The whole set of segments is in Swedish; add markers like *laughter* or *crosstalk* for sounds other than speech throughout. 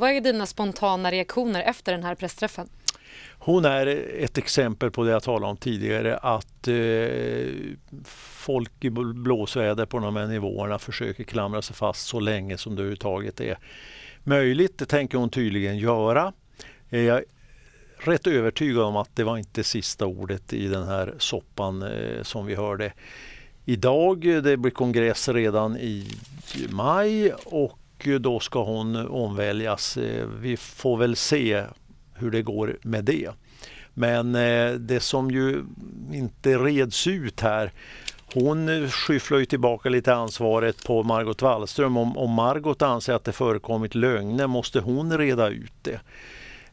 Vad är dina spontana reaktioner efter den här pressträffen? Hon är ett exempel på det jag talade om tidigare att eh, folk i blåsväder på de här nivåerna försöker klamra sig fast så länge som det överhuvudtaget är möjligt. Det tänker hon tydligen göra. Eh, jag är rätt övertygad om att det var inte sista ordet i den här soppan eh, som vi hörde idag. Det blir kongress redan i maj och och då ska hon omväljas. Eh, vi får väl se hur det går med det. Men eh, det som ju inte reds ut här hon skyfflar ju tillbaka lite ansvaret på Margot Wallström. Om, om Margot anser att det förekommit lögner måste hon reda ut det.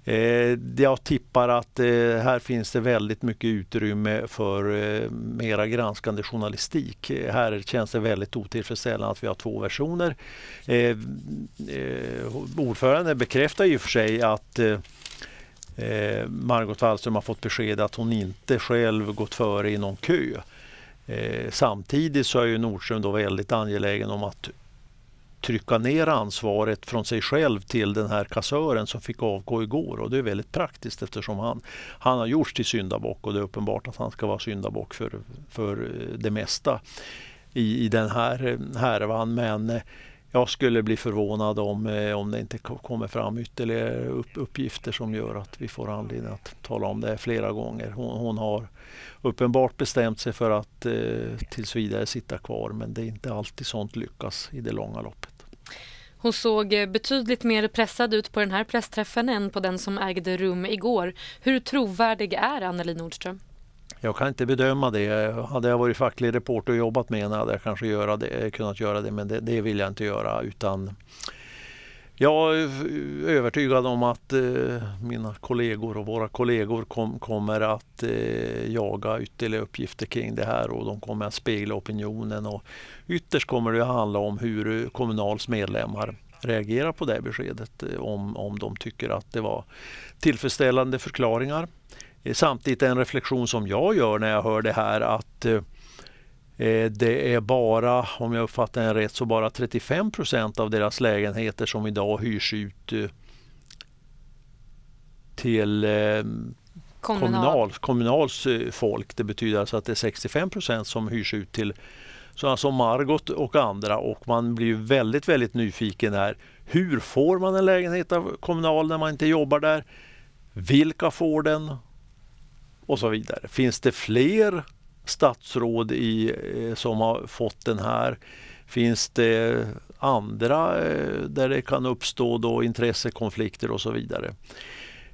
Eh, jag tippar att eh, här finns det väldigt mycket utrymme för eh, mera granskande journalistik. Eh, här känns det väldigt otillfredsställande att vi har två versioner. Eh, eh ordföranden bekräftar ju för sig att eh, Margot Wallström har fått besked att hon inte själv gått före i någon kö. samtidigt så är ju Nordström då väldigt angelägen om att trycka ner ansvaret från sig själv till den här kassören som fick avgå igår. Och det är väldigt praktiskt eftersom han, han har gjorts till syndabock och det är uppenbart att han ska vara syndabock för, för det mesta i, i den här eh, härvan. Men eh, jag skulle bli förvånad om, eh, om det inte kommer fram ytterligare uppgifter som gör att vi får anledning att tala om det här flera gånger. Hon, hon har uppenbart bestämt sig för att eh, tills vidare sitta kvar men det är inte alltid sånt lyckas i det långa loppet. Hon såg eh, betydligt mer pressad ut på den här pressträffen än på den som ägde rum igår. Hur trovärdig är Anneli Nordström? Jag kan inte bedöma det. Hade jag varit facklig reporter och jobbat med henne hade jag kanske göra det, kunnat göra det men det, det vill jag inte göra utan jag är övertygad om att eh, mina kollegor och våra kollegor kom, kommer att eh, jaga ytterligare uppgifter kring det här och de kommer att spegla opinionen. Och ytterst kommer det att handla om hur eh, Kommunals medlemmar reagerar på det beskedet. Om, om de tycker att det var tillfredsställande förklaringar Eh, samtidigt en reflektion som jag gör när jag hör det här att eh, eh, det är bara, om jag uppfattar det rätt, så bara 35 procent av deras lägenheter som idag hyrs ut till kommunal. kommunals folk. Det betyder alltså att det är 65 procent som hyrs ut till sådana alltså som Margot och andra och man blir väldigt, väldigt nyfiken här. Hur får man en lägenhet av kommunal när man inte jobbar där? Vilka får den? och så vidare. Finns det fler statsråd i, eh, som har fått den här? Finns det andra eh, där det kan uppstå då intressekonflikter och så vidare?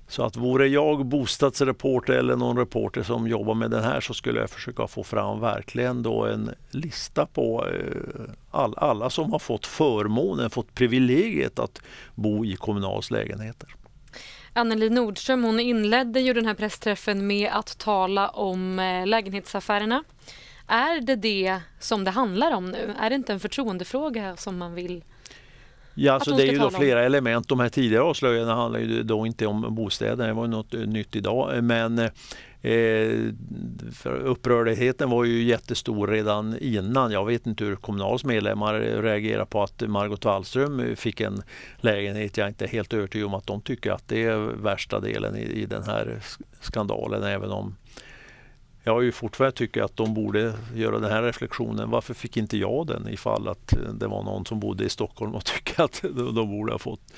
Så att vore jag bostadsreporter eller någon reporter som jobbar med den här så skulle jag försöka få fram verkligen då en lista på eh, all, alla som har fått förmånen, fått privilegiet att bo i Kommunals lägenheter. Anneli Nordström hon inledde ju den här pressträffen med att tala om eh, lägenhetsaffärerna. Är det det som det handlar om nu? Är det inte en förtroendefråga som man vill Ja, så alltså, det är ju då flera om. element. De här tidigare avslöjandena handlar ju då inte om bostäder, det var något eh, nytt idag. Eh, men Eh, för upprördheten var ju jättestor redan innan. Jag vet inte hur Kommunals medlemmar reagerar på att Margot Wallström fick en lägenhet. Jag är inte helt övertygad om att de tycker att det är värsta delen i, i den här skandalen, även om jag har ju fortfarande tycker att de borde göra den här reflektionen. Varför fick inte jag den ifall att eh, det var någon som bodde i Stockholm och *laughs* tyckte att de borde ha fått,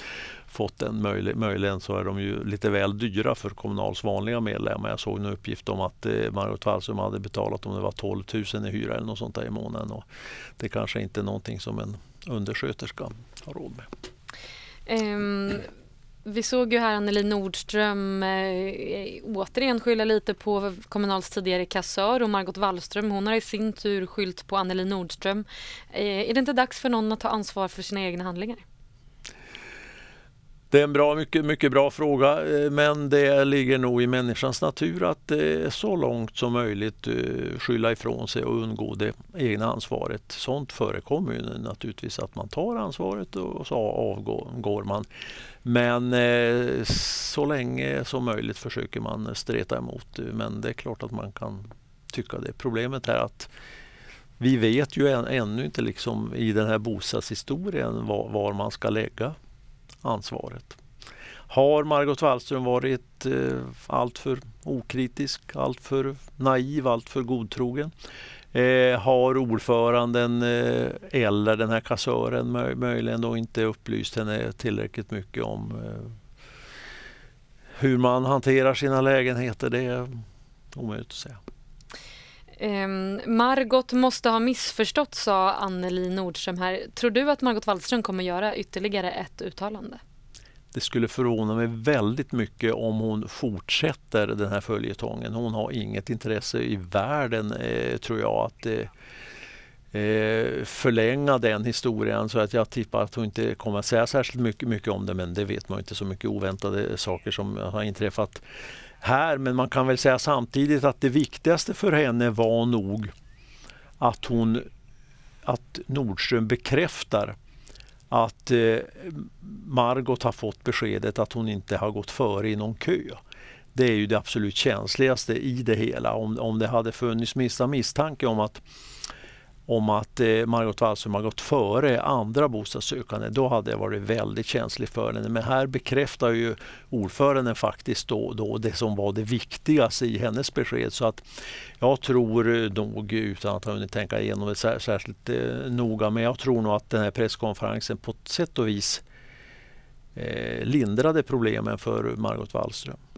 fått den. Möjlig, möjligen så är de ju lite väl dyra för Kommunals vanliga medlemmar. Jag såg en uppgift om att eh, Margot Wallström hade betalat om det var 12 000 i hyra eller något sånt där i månaden. Och det kanske inte är någonting som en undersköterska har råd med. Um vi såg ju här Anneli Nordström eh, återigen skylla lite på Kommunals tidigare kassör och Margot Wallström. Hon har i sin tur skyllt på Anneli Nordström. Eh, är det inte dags för någon att ta ansvar för sina egna handlingar? Det är en bra, mycket, mycket bra fråga eh, men det ligger nog i människans natur att eh, så långt som möjligt eh, skylla ifrån sig och undgå det egna ansvaret. Sånt förekommer ju naturligtvis att man tar ansvaret och så avgår man. Men så länge som möjligt försöker man streta emot. Men det är klart att man kan tycka det. Problemet är att vi vet ju än, ännu inte liksom i den här bostadshistorien var, var man ska lägga ansvaret. Har Margot Wallström varit eh, alltför okritisk, alltför naiv, alltför godtrogen? Eh, har ordföranden eh, eller den här kassören möj möjligen då inte upplyst henne tillräckligt mycket om eh, hur man hanterar sina lägenheter? Det är omöjligt att säga. Um, Margot måste ha missförstått, sa Anneli Nordström här. Tror du att Margot Wallström kommer göra ytterligare ett uttalande? Det skulle förvåna mig väldigt mycket om hon fortsätter den här följetongen. Hon har inget intresse i världen, eh, tror jag, att eh, Eh, förlänga den historien så att jag tippar att hon inte kommer att säga särskilt mycket, mycket om det men det vet man inte så mycket oväntade saker som har inträffat här. Men man kan väl säga samtidigt att det viktigaste för henne var nog att hon att Nordström bekräftar att eh, Margot har fått beskedet att hon inte har gått före i någon kö. Det är ju det absolut känsligaste i det hela. Om, om det hade funnits minsta misstanke om att om att eh, Margot Wallström har gått före andra bostadssökande, då hade jag varit väldigt känslig för henne. Men här bekräftar ju ordföranden faktiskt då, då det som var det viktigaste i hennes besked. Så att jag tror nog, utan att ha hunnit tänka igenom det särskilt eh, noga, men jag tror nog att den här presskonferensen på ett sätt och vis eh, lindrade problemen för Margot Wallström.